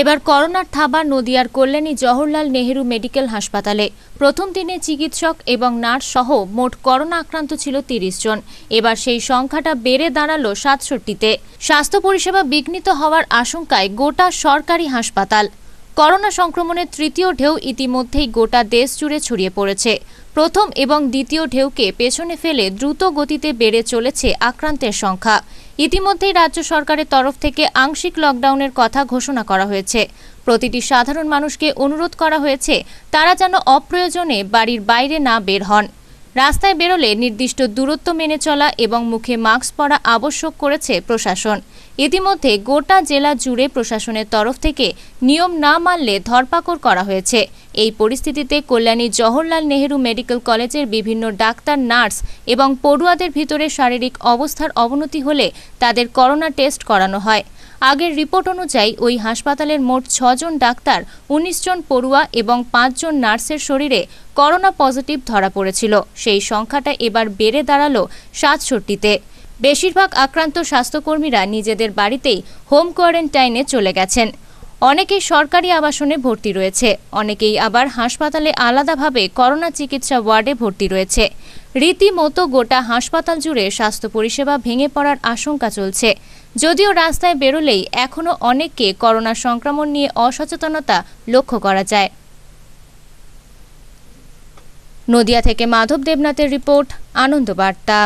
এবার করোনার থাবা নদিয়ার কল্যাণী জওহরলাল নেহেরু মেডিকেল হাসপাতালে প্রথম দিনে চিকিৎসক এবং নার্স সহ মোট করোনা আক্রান্ত ছিল তিরিশ জন এবার সেই সংখ্যাটা বেড়ে দাঁড়ালো সাতষট্টিতে স্বাস্থ্য পরিষেবা বিঘ্নিত হওয়ার আশঙ্কায় গোটা সরকারি হাসপাতাল করোনা সংক্রমণের তৃতীয় ঢেউ ইতিমধ্যেই গোটা দেশ জুড়ে ছড়িয়ে পড়েছে প্রথম এবং দ্বিতীয় ঢেউকে পেছনে ফেলে দ্রুত গতিতে বেড়ে চলেছে আক্রান্তের সংখ্যা ইতিমধ্যেই রাজ্য সরকারের তরফ থেকে আংশিক লকডাউনের কথা ঘোষণা করা হয়েছে প্রতিটি সাধারণ মানুষকে অনুরোধ করা হয়েছে তারা যেন অপ্রয়োজনে বাড়ির বাইরে না বের হন রাস্তায় বেরোলে নির্দিষ্ট দূরত্ব মেনে চলা এবং মুখে মাস্ক পরা আবশ্যক করেছে প্রশাসন ইতিমধ্যে গোটা জেলা জুড়ে প্রশাসনের তরফ থেকে নিয়ম না মানলে ধরপাকড় করা হয়েছে এই পরিস্থিতিতে কল্যাণী জওহরলাল নেহেরু মেডিকেল কলেজের বিভিন্ন ডাক্তার নার্স এবং পড়ুয়াদের ভিতরে শারীরিক অবস্থার অবনতি হলে তাদের করোনা টেস্ট করানো হয় আগের রিপোর্ট অনুযায়ী ওই হাসপাতালের মোট ছজন ডাক্তার ১৯ জন পড়ুয়া এবং পাঁচজন নার্সের শরীরে করোনা পজিটিভ ধরা পড়েছিল সেই সংখ্যাটা এবার বেড়ে দাঁড়ালো সাতষট্টিতে বেশিরভাগ আক্রান্ত স্বাস্থ্যকর্মীরা নিজেদের বাড়িতেই হোম কোয়ারেন্টাইনে চলে গেছেন অনেকেই সরকারি আবাসনে ভর্তি রয়েছে অনেকেই আবার হাসপাতালে আলাদাভাবে করোনা চিকিৎসা ওয়ার্ডে ভর্তি রয়েছে রীতিমতো গোটা হাসপাতাল জুড়ে স্বাস্থ্য পরিষেবা ভেঙে পড়ার আশঙ্কা চলছে যদিও রাস্তায় বেরোলেই এখনও অনেককে করোনা সংক্রমণ নিয়ে অসচেতনতা লক্ষ্য করা যায় নদিয়া থেকে মাধব দেবনাথের রিপোর্ট আনন্দবার্তা